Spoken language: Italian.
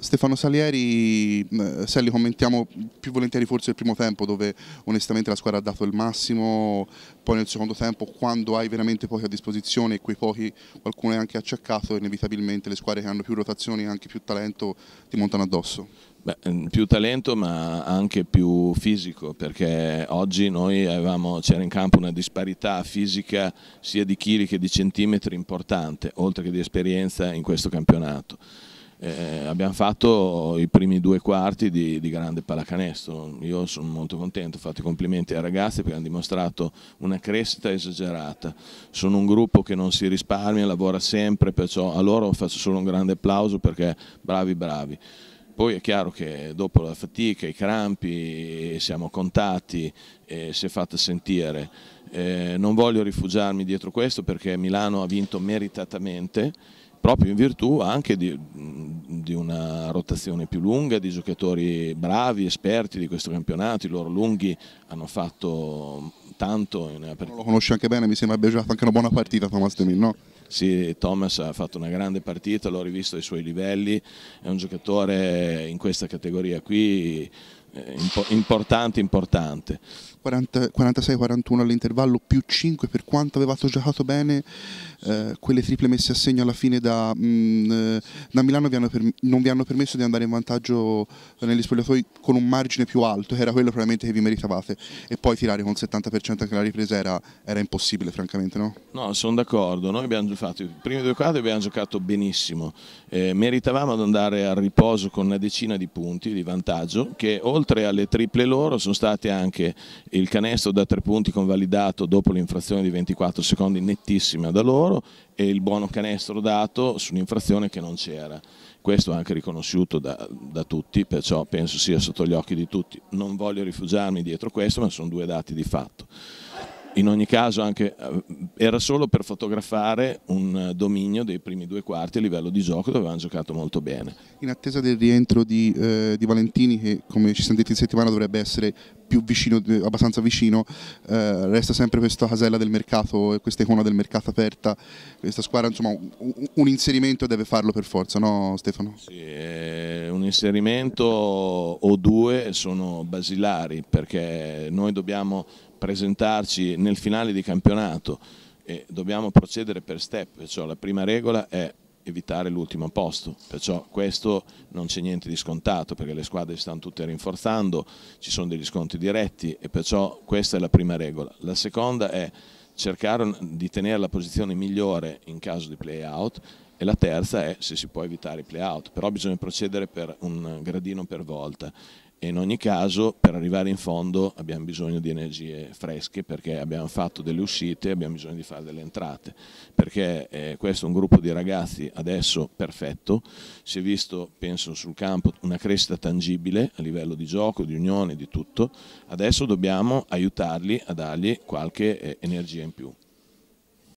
Stefano Salieri, mm, Sally commentiamo più volentieri forse il primo tempo dove onestamente la squadra ha dato il massimo, poi nel secondo tempo quando hai veramente pochi a disposizione e quei pochi qualcuno è anche acciaccato inevitabilmente le squadre che hanno più rotazioni e anche più talento ti montano addosso. Beh, mm, più talento ma anche più fisico perché oggi noi avevamo, c'era in campo una disparità fisica sia di chili che di centimetri importante oltre che di esperienza in questo campionato eh, abbiamo fatto i primi due quarti di, di, grande pallacanestro. Io sono molto contento, ho fatto i complimenti ai ragazzi perché hanno dimostrato una crescita esagerata. Sono un gruppo che non si risparmia, lavora sempre, perciò a loro faccio solo un grande applauso perché bravi bravi. Poi è chiaro che dopo la fatica, i crampi, siamo contati e si è fatta sentire. Eh, non voglio rifugiarmi dietro questo perché Milano ha vinto meritatamente proprio in virtù anche di, di, una rotazione più lunga, di giocatori bravi, esperti di questo campionato, i loro lunghi hanno fatto tanto. In... Lo conosce anche bene, mi sembra abbia giocato anche una buona partita Thomas Demin, no? Sì, Thomas ha fatto una grande partita, l'ho rivisto ai suoi livelli, è un giocatore in questa categoria qui eh, importante, importante. 46-41 all'intervallo più 5 per quanto avevate giocato bene eh, quelle triple messe a segno alla fine da, mh, mm, eh, da Milano vi per, non vi hanno permesso di andare in vantaggio negli spogliatoi con un margine più alto che era quello probabilmente che vi meritavate e poi tirare con il 70% anche la ripresa era, era, impossibile francamente no? No sono d'accordo, noi abbiamo fatto i primi due quadri abbiamo giocato benissimo eh, meritavamo di andare al riposo con una decina di punti di vantaggio che o oltre alle triple loro sono stati anche il canestro da tre punti convalidato dopo l'infrazione di 24 secondi nettissima da loro e il buono canestro dato su un'infrazione che non c'era. Questo è anche riconosciuto da, da tutti, perciò penso sia sotto gli occhi di tutti. Non voglio rifugiarmi dietro questo, ma sono due dati di fatto in ogni caso anche, eh, era solo per fotografare un eh, dominio dei primi due quarti a livello di gioco dove avevano giocato molto bene. In attesa del rientro di, eh, di Valentini che come ci siamo detti in settimana dovrebbe essere più vicino, eh, abbastanza vicino, eh, resta sempre questa casella del mercato e questa icona del mercato aperta, questa squadra insomma un, un inserimento deve farlo per forza, no Stefano? Sì, un inserimento o due sono basilari perché noi dobbiamo presentarci nel finale di campionato e dobbiamo procedere per step, perciò la prima regola è evitare l'ultimo posto, perciò questo non c'è niente di scontato perché le squadre si stanno tutte rinforzando, ci sono degli sconti diretti e perciò questa è la prima regola. La seconda è cercare di tenere la posizione migliore in caso di play out e la terza è se si può evitare i play out, però bisogna procedere per un gradino per volta e in ogni caso per arrivare in fondo abbiamo bisogno di energie fresche perché abbiamo fatto delle uscite, abbiamo bisogno di fare delle entrate, perché eh, questo è un gruppo di ragazzi adesso perfetto, si è visto penso sul campo una crescita tangibile a livello di gioco, di unione, di tutto, adesso dobbiamo aiutarli a dargli qualche eh, energia in più.